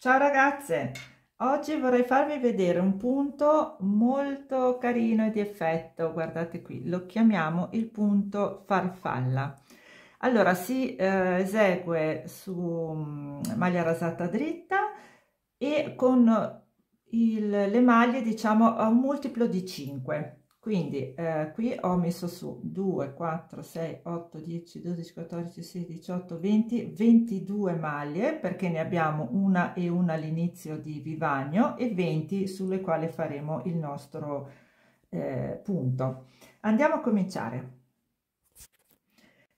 Ciao ragazze, oggi vorrei farvi vedere un punto molto carino e di effetto, guardate qui, lo chiamiamo il punto farfalla. Allora si eh, esegue su mm, maglia rasata dritta e con il, le maglie diciamo a un multiplo di 5 quindi eh, qui ho messo su 2 4 6 8 10 12 14 16 18 20 22 maglie perché ne abbiamo una e una all'inizio di vivagno e 20 sulle quali faremo il nostro eh, punto andiamo a cominciare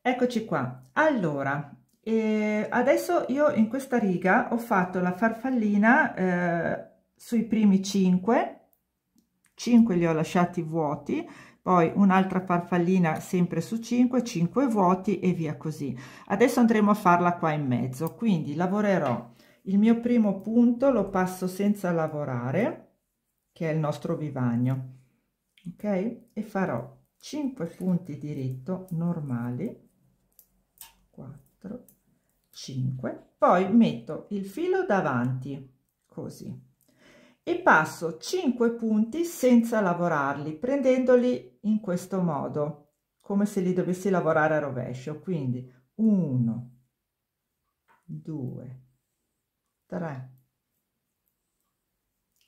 eccoci qua allora eh, adesso io in questa riga ho fatto la farfallina eh, sui primi 5 5 li ho lasciati vuoti poi un'altra farfallina sempre su 5 5 vuoti e via così adesso andremo a farla qua in mezzo quindi lavorerò il mio primo punto lo passo senza lavorare che è il nostro vivagno ok e farò 5 punti diritto normali 4 5 poi metto il filo davanti così e passo 5 punti senza lavorarli prendendoli in questo modo come se li dovessi lavorare a rovescio quindi 1 2 3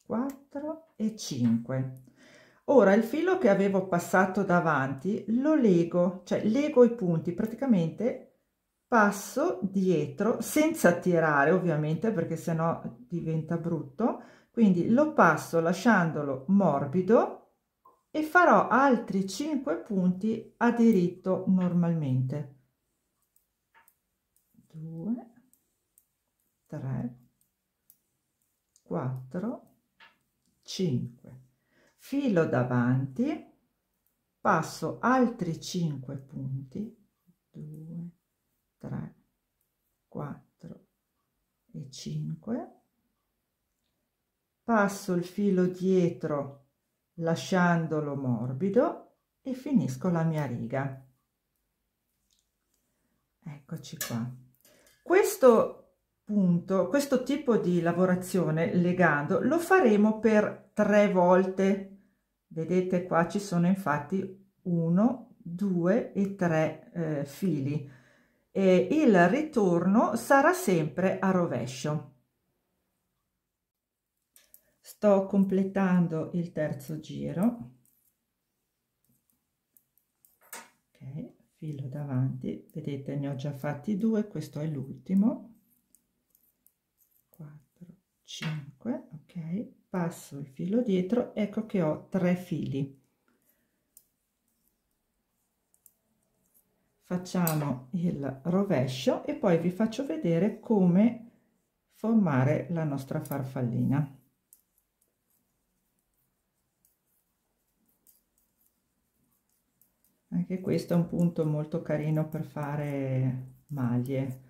4 e 5 ora il filo che avevo passato davanti lo lego cioè leggo i punti praticamente passo dietro senza tirare ovviamente perché sennò diventa brutto quindi lo passo lasciandolo morbido e farò altri 5 punti a diritto normalmente. 2, 3, 4, 5. Filo davanti, passo altri 5 punti, 2, 3, 4 e 5 passo il filo dietro lasciandolo morbido e finisco la mia riga eccoci qua questo punto questo tipo di lavorazione legando lo faremo per tre volte vedete qua ci sono infatti uno due e tre eh, fili e il ritorno sarà sempre a rovescio sto completando il terzo giro ok filo davanti vedete ne ho già fatti due questo è l'ultimo 4 5 ok passo il filo dietro ecco che ho tre fili facciamo il rovescio e poi vi faccio vedere come formare la nostra farfallina anche questo è un punto molto carino per fare maglie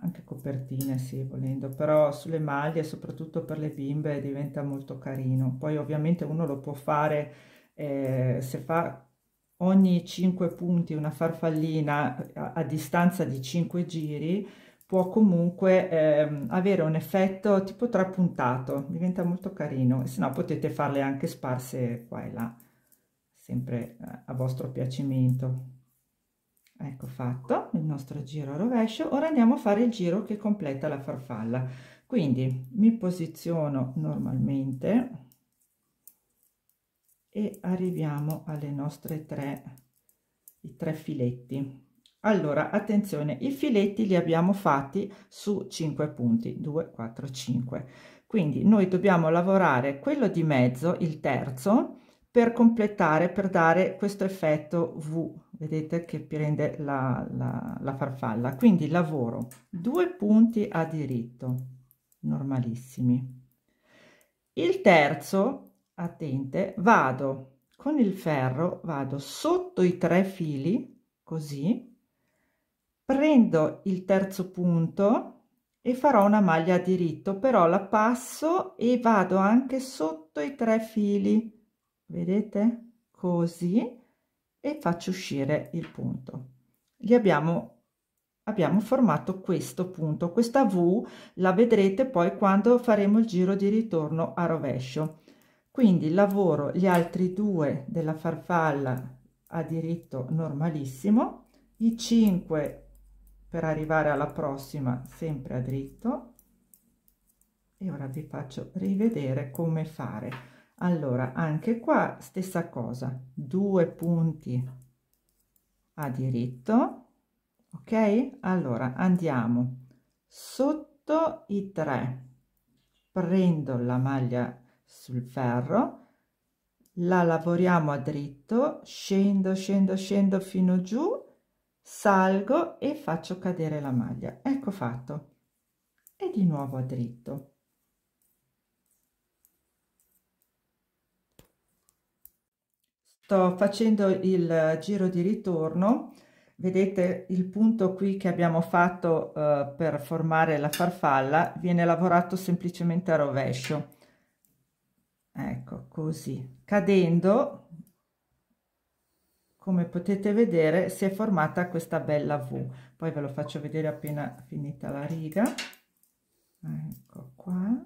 anche copertine sì volendo però sulle maglie soprattutto per le bimbe diventa molto carino poi ovviamente uno lo può fare eh, se fa ogni 5 punti una farfallina eh, a, a distanza di 5 giri può comunque ehm, avere un effetto tipo trapuntato diventa molto carino e se no potete farle anche sparse qua e là sempre eh, a vostro piacimento ecco fatto il nostro giro a rovescio ora andiamo a fare il giro che completa la farfalla quindi mi posiziono normalmente e arriviamo alle nostre tre i tre filetti allora attenzione i filetti li abbiamo fatti su 5 punti 2 4 5 quindi noi dobbiamo lavorare quello di mezzo il terzo per completare, per dare questo effetto V, vedete che prende la, la, la farfalla. Quindi lavoro due punti a diritto, normalissimi. Il terzo, attente, vado con il ferro, vado sotto i tre fili, così, prendo il terzo punto e farò una maglia a diritto, però la passo e vado anche sotto i tre fili, vedete così e faccio uscire il punto gli abbiamo abbiamo formato questo punto questa v la vedrete poi quando faremo il giro di ritorno a rovescio quindi lavoro gli altri due della farfalla a diritto normalissimo i 5 per arrivare alla prossima sempre a dritto e ora vi faccio rivedere come fare allora anche qua stessa cosa due punti a diritto ok allora andiamo sotto i tre prendo la maglia sul ferro la lavoriamo a dritto scendo scendo scendo fino giù salgo e faccio cadere la maglia ecco fatto e di nuovo a dritto sto facendo il eh, giro di ritorno vedete il punto qui che abbiamo fatto eh, per formare la farfalla viene lavorato semplicemente a rovescio ecco così cadendo come potete vedere si è formata questa bella V poi ve lo faccio vedere appena finita la riga ecco qua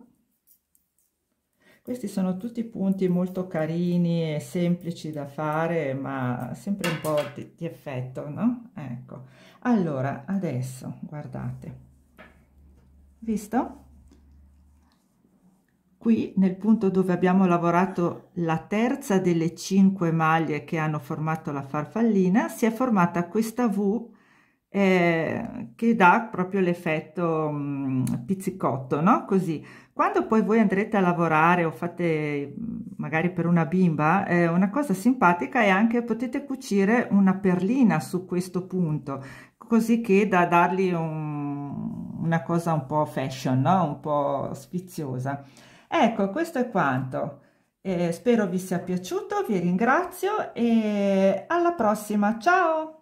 questi sono tutti punti molto carini e semplici da fare, ma sempre un po' di, di effetto, no? Ecco. Allora, adesso, guardate. Visto? Qui nel punto dove abbiamo lavorato la terza delle cinque maglie che hanno formato la farfallina si è formata questa V eh, che dà proprio l'effetto pizzicotto, no? Così. Quando poi voi andrete a lavorare o fate magari per una bimba, eh, una cosa simpatica è anche potete cucire una perlina su questo punto, così che da dargli un, una cosa un po' fashion, no? Un po' sfiziosa. Ecco, questo è quanto. Eh, spero vi sia piaciuto, vi ringrazio e alla prossima, ciao!